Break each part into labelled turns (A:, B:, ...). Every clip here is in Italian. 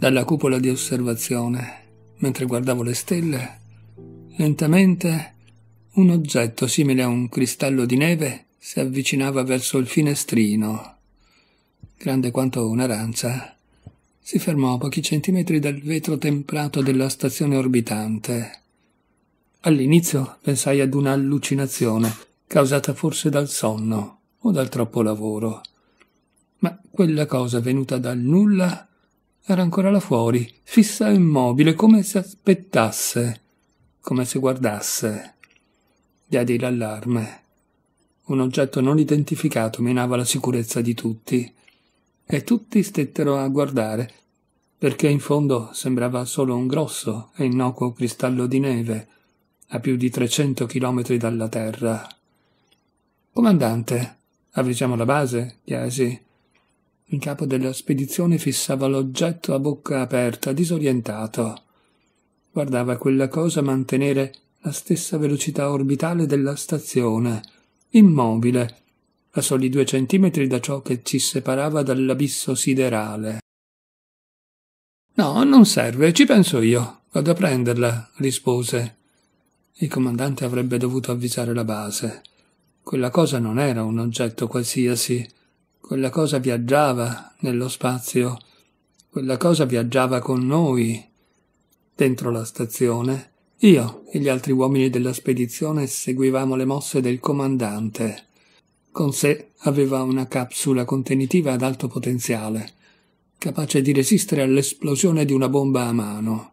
A: Dalla cupola di osservazione, mentre guardavo le stelle, lentamente un oggetto simile a un cristallo di neve si avvicinava verso il finestrino, grande quanto un'arancia. Si fermò a pochi centimetri dal vetro temprato della stazione orbitante. All'inizio pensai ad una allucinazione, causata forse dal sonno o dal troppo lavoro. Ma quella cosa venuta dal nulla era ancora là fuori, fissa e immobile, come se aspettasse, come se guardasse. Diedi l'allarme. Un oggetto non identificato minava la sicurezza di tutti. E tutti stettero a guardare, perché in fondo sembrava solo un grosso e innocuo cristallo di neve, a più di 300 chilometri dalla terra. Comandante, avvisiamo la base? chiesi. Il capo della spedizione fissava l'oggetto a bocca aperta, disorientato. Guardava quella cosa mantenere la stessa velocità orbitale della stazione, immobile, a soli due centimetri da ciò che ci separava dall'abisso siderale. No, non serve, ci penso io. Vado a prenderla, rispose. Il comandante avrebbe dovuto avvisare la base. Quella cosa non era un oggetto qualsiasi quella cosa viaggiava nello spazio, quella cosa viaggiava con noi dentro la stazione. Io e gli altri uomini della spedizione seguivamo le mosse del comandante. Con sé aveva una capsula contenitiva ad alto potenziale, capace di resistere all'esplosione di una bomba a mano,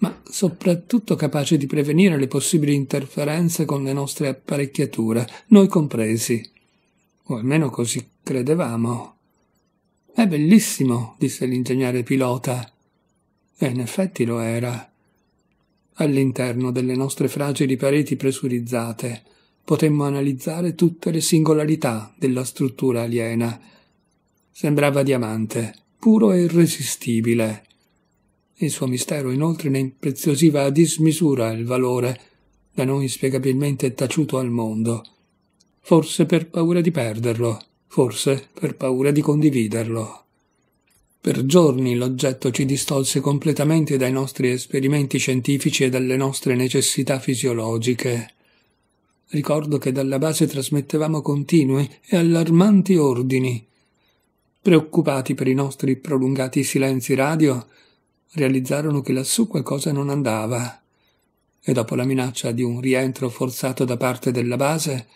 A: ma soprattutto capace di prevenire le possibili interferenze con le nostre apparecchiature, noi compresi o almeno così credevamo. È bellissimo, disse l'ingegnere pilota. E in effetti lo era. All'interno delle nostre fragili pareti pressurizzate potemmo analizzare tutte le singolarità della struttura aliena. Sembrava diamante, puro e irresistibile. Il suo mistero inoltre ne impreziosiva a dismisura il valore, da noi spiegabilmente taciuto al mondo forse per paura di perderlo, forse per paura di condividerlo. Per giorni l'oggetto ci distolse completamente dai nostri esperimenti scientifici e dalle nostre necessità fisiologiche. Ricordo che dalla base trasmettevamo continui e allarmanti ordini. Preoccupati per i nostri prolungati silenzi radio, realizzarono che lassù qualcosa non andava. E dopo la minaccia di un rientro forzato da parte della base,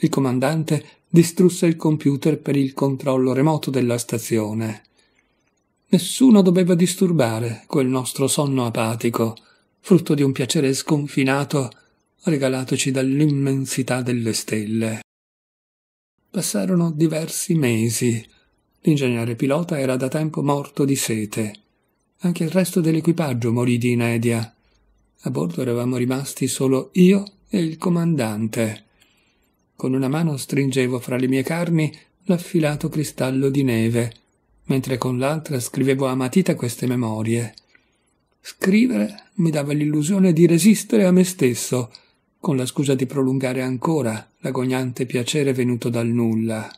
A: il comandante distrusse il computer per il controllo remoto della stazione. Nessuno doveva disturbare quel nostro sonno apatico, frutto di un piacere sconfinato regalatoci dall'immensità delle stelle. Passarono diversi mesi. L'ingegnere pilota era da tempo morto di sete. Anche il resto dell'equipaggio morì di inedia. A bordo eravamo rimasti solo io e il comandante. Con una mano stringevo fra le mie carni l'affilato cristallo di neve, mentre con l'altra scrivevo a matita queste memorie. Scrivere mi dava l'illusione di resistere a me stesso, con la scusa di prolungare ancora l'agognante piacere venuto dal nulla.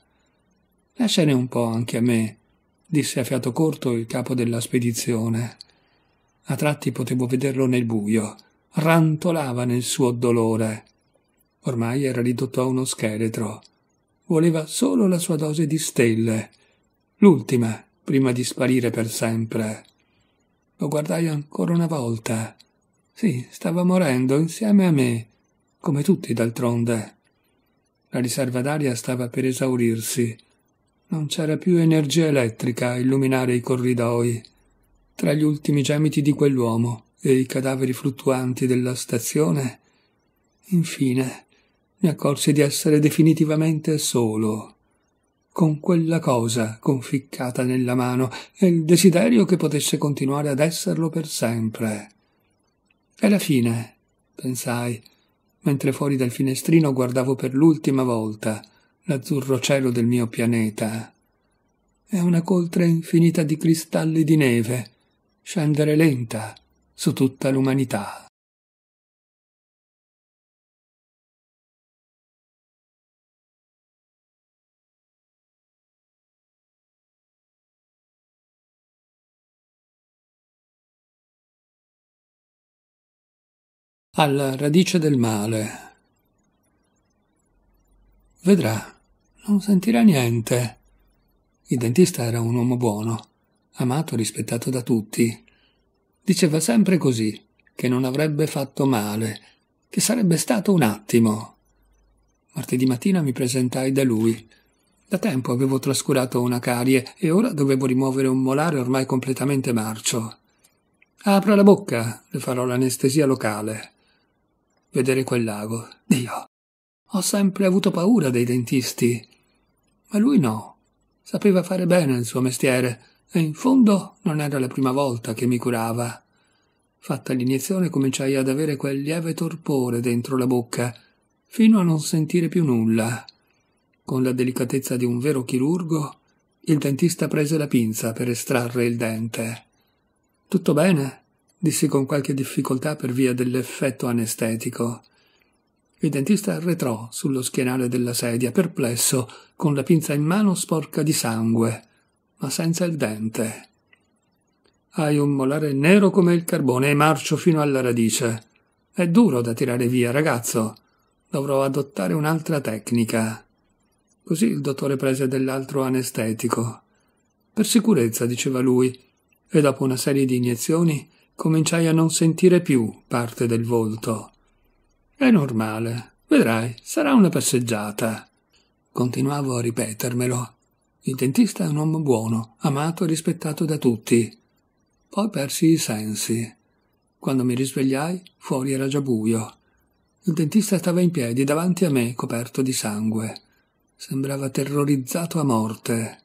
A: Lasciane un po' anche a me, disse a fiato corto il capo della spedizione. A tratti potevo vederlo nel buio, rantolava nel suo dolore. Ormai era ridotto a uno scheletro. Voleva solo la sua dose di stelle, l'ultima, prima di sparire per sempre. Lo guardai ancora una volta. Sì, stava morendo insieme a me, come tutti d'altronde. La riserva d'aria stava per esaurirsi. Non c'era più energia elettrica a illuminare i corridoi. Tra gli ultimi gemiti di quell'uomo e i cadaveri fluttuanti della stazione, infine, mi accorsi di essere definitivamente solo, con quella cosa conficcata nella mano e il desiderio che potesse continuare ad esserlo per sempre. È la fine, pensai, mentre fuori dal finestrino guardavo per l'ultima volta l'azzurro cielo del mio pianeta. È una coltre infinita di cristalli di neve, scendere lenta su tutta l'umanità. alla radice del male. Vedrà, non sentirà niente. Il dentista era un uomo buono, amato e rispettato da tutti. Diceva sempre così, che non avrebbe fatto male, che sarebbe stato un attimo. Martedì mattina mi presentai da lui. Da tempo avevo trascurato una carie e ora dovevo rimuovere un molare ormai completamente marcio. Apra la bocca, le farò l'anestesia locale vedere quel lago. Dio, ho sempre avuto paura dei dentisti. Ma lui no. Sapeva fare bene il suo mestiere e in fondo non era la prima volta che mi curava. Fatta l'iniezione cominciai ad avere quel lieve torpore dentro la bocca, fino a non sentire più nulla. Con la delicatezza di un vero chirurgo, il dentista prese la pinza per estrarre il dente. Tutto bene? dissi con qualche difficoltà per via dell'effetto anestetico. Il dentista arretrò sullo schienale della sedia, perplesso, con la pinza in mano sporca di sangue, ma senza il dente. Hai un molare nero come il carbone e marcio fino alla radice. È duro da tirare via, ragazzo. Dovrò adottare un'altra tecnica. Così il dottore prese dell'altro anestetico. Per sicurezza, diceva lui, e dopo una serie di iniezioni cominciai a non sentire più parte del volto. È normale, vedrai, sarà una passeggiata. Continuavo a ripetermelo. Il dentista è un uomo buono, amato e rispettato da tutti. Poi persi i sensi. Quando mi risvegliai, fuori era già buio. Il dentista stava in piedi davanti a me, coperto di sangue. Sembrava terrorizzato a morte.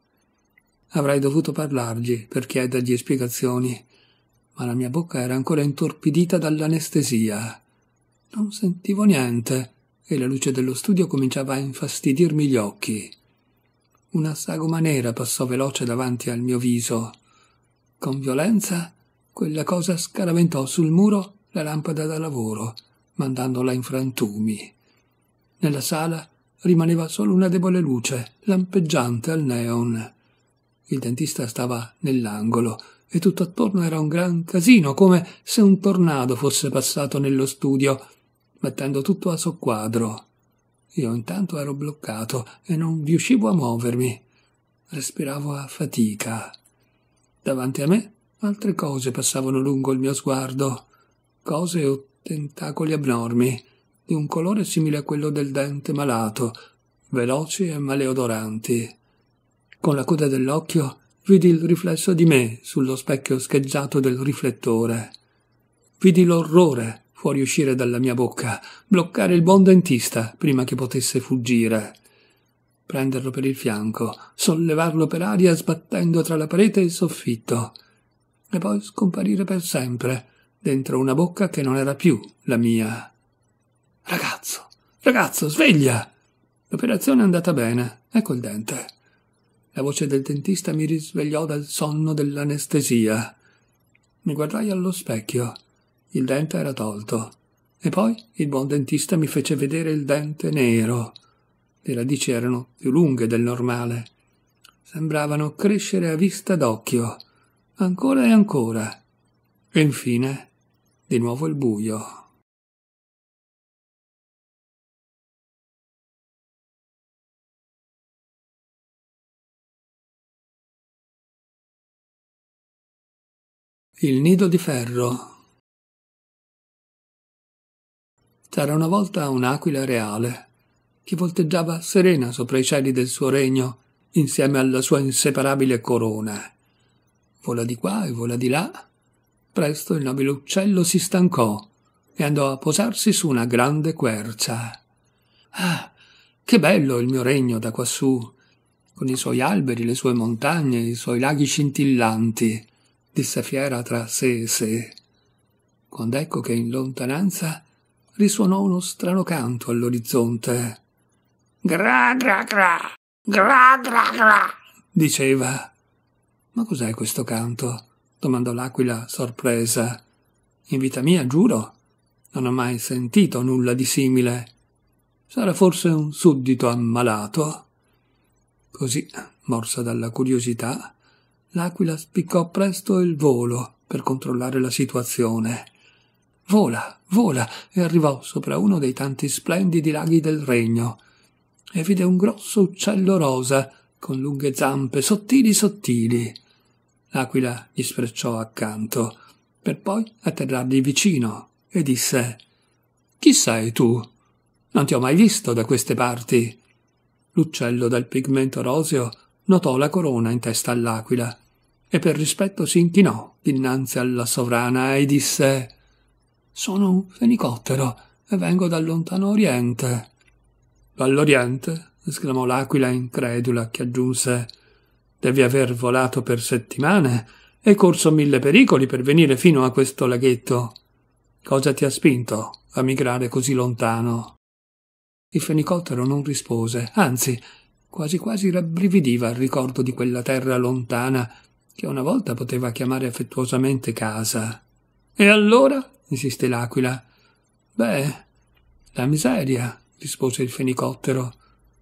A: Avrei dovuto parlargli per chiedergli spiegazioni ma la mia bocca era ancora intorpidita dall'anestesia. Non sentivo niente e la luce dello studio cominciava a infastidirmi gli occhi. Una sagoma nera passò veloce davanti al mio viso. Con violenza quella cosa scaraventò sul muro la lampada da lavoro, mandandola in frantumi. Nella sala rimaneva solo una debole luce, lampeggiante al neon. Il dentista stava nell'angolo, e tutto attorno era un gran casino, come se un tornado fosse passato nello studio, mettendo tutto a soqquadro. Io intanto ero bloccato e non riuscivo a muovermi. Respiravo a fatica. Davanti a me altre cose passavano lungo il mio sguardo, cose o tentacoli abnormi, di un colore simile a quello del dente malato, veloci e maleodoranti. Con la coda dell'occhio Vidi il riflesso di me sullo specchio scheggiato del riflettore. Vidi l'orrore fuoriuscire dalla mia bocca, bloccare il buon dentista prima che potesse fuggire. Prenderlo per il fianco, sollevarlo per aria sbattendo tra la parete e il soffitto, e poi scomparire per sempre dentro una bocca che non era più la mia. Ragazzo, ragazzo, sveglia! L'operazione è andata bene, ecco il dente. La voce del dentista mi risvegliò dal sonno dell'anestesia. Mi guardai allo specchio. Il dente era tolto. E poi il buon dentista mi fece vedere il dente nero. Le radici erano più lunghe del normale. Sembravano crescere a vista d'occhio. Ancora e ancora. E infine, di nuovo il buio. Il nido di ferro. C'era una volta un'aquila reale che volteggiava serena sopra i cieli del suo regno insieme alla sua inseparabile corona. Vola di qua e vola di là. Presto il nobile uccello si stancò e andò a posarsi su una grande quercia. Ah, che bello il mio regno da quassù, con i suoi alberi, le sue montagne, i suoi laghi scintillanti disse fiera tra sé e sé, quando ecco che in lontananza risuonò uno strano canto all'orizzonte. Gra gra gra, gra gra gra, diceva. Ma cos'è questo canto? domandò l'aquila sorpresa. In vita mia, giuro, non ho mai sentito nulla di simile. Sarà forse un suddito ammalato? Così, morsa dalla curiosità, L'aquila spiccò presto il volo per controllare la situazione. Vola, vola, e arrivò sopra uno dei tanti splendidi laghi del regno. E vide un grosso uccello rosa, con lunghe zampe sottili sottili. L'aquila gli sprecciò accanto, per poi atterrargli vicino, e disse Chi sei tu? Non ti ho mai visto da queste parti. L'uccello dal pigmento roseo notò la corona in testa all'aquila e per rispetto si inchinò dinanzi alla sovrana e disse Sono un fenicottero e vengo dal lontano oriente. Dall'oriente? esclamò l'aquila incredula che aggiunse Devi aver volato per settimane e corso mille pericoli per venire fino a questo laghetto. Cosa ti ha spinto a migrare così lontano? Il fenicottero non rispose, anzi, quasi quasi rabbrividiva al ricordo di quella terra lontana che una volta poteva chiamare affettuosamente casa. E allora? insisté l'aquila. Beh, la miseria, rispose il fenicottero.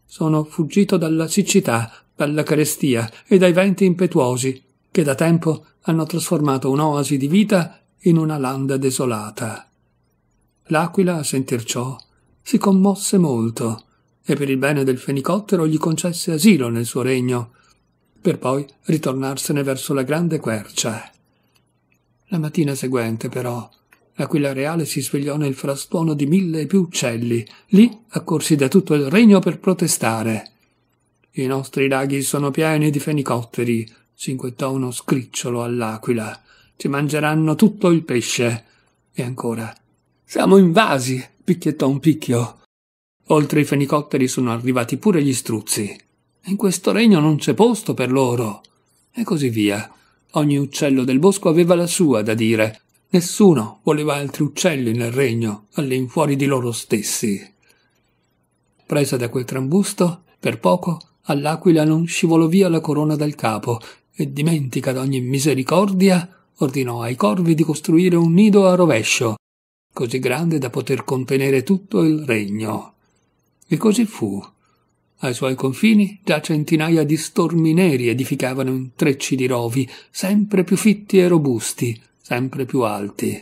A: Sono fuggito dalla siccità, dalla carestia e dai venti impetuosi che da tempo hanno trasformato un'oasi di vita in una landa desolata. L'aquila, a sentir ciò, si commosse molto e per il bene del fenicottero gli concesse asilo nel suo regno per poi ritornarsene verso la grande quercia. La mattina seguente, però, L'Aquila Reale si svegliò nel frastuono di mille e più uccelli, lì accorsi da tutto il regno per protestare. I nostri laghi sono pieni di fenicotteri, cinguettò uno scricciolo all'aquila. Ci mangeranno tutto il pesce. E ancora. Siamo invasi, picchiettò un picchio. Oltre i fenicotteri sono arrivati pure gli struzzi. In questo regno non c'è posto per loro. E così via. Ogni uccello del bosco aveva la sua da dire. Nessuno voleva altri uccelli nel regno, all'infuori di loro stessi. Presa da quel trambusto, per poco, all'aquila non scivolò via la corona dal capo e, dimentica d'ogni misericordia, ordinò ai corvi di costruire un nido a rovescio, così grande da poter contenere tutto il regno. E così fu. Ai suoi confini già centinaia di stormi neri edificavano intrecci di rovi, sempre più fitti e robusti, sempre più alti,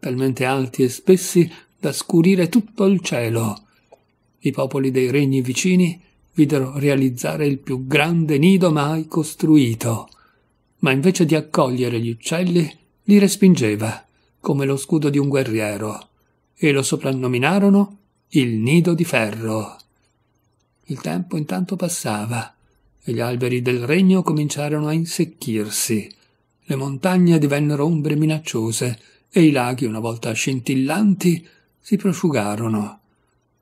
A: talmente alti e spessi da scurire tutto il cielo. I popoli dei regni vicini videro realizzare il più grande nido mai costruito, ma invece di accogliere gli uccelli, li respingeva, come lo scudo di un guerriero, e lo soprannominarono il nido di ferro. Il tempo intanto passava e gli alberi del regno cominciarono a insecchirsi. Le montagne divennero ombre minacciose e i laghi, una volta scintillanti, si prosciugarono.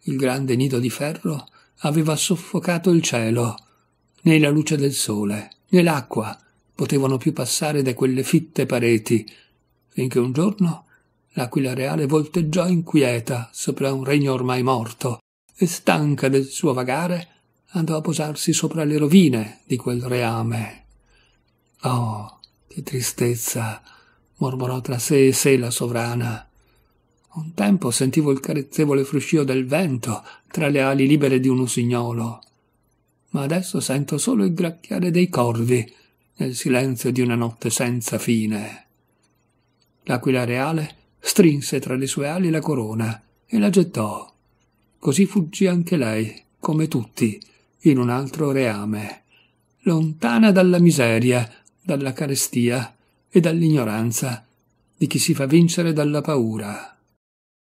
A: Il grande nido di ferro aveva soffocato il cielo. Né la luce del sole, né l'acqua potevano più passare da quelle fitte pareti, finché un giorno l'aquila reale volteggiò inquieta sopra un regno ormai morto e stanca del suo vagare, andò a posarsi sopra le rovine di quel reame. Oh, che tristezza! mormorò tra sé e sé la sovrana. Un tempo sentivo il carezzevole fruscio del vento tra le ali libere di un usignolo, ma adesso sento solo il gracchiare dei corvi nel silenzio di una notte senza fine. L'aquila reale strinse tra le sue ali la corona e la gettò Così fuggì anche lei, come tutti, in un altro reame, lontana dalla miseria, dalla carestia e dall'ignoranza di chi si fa vincere dalla paura.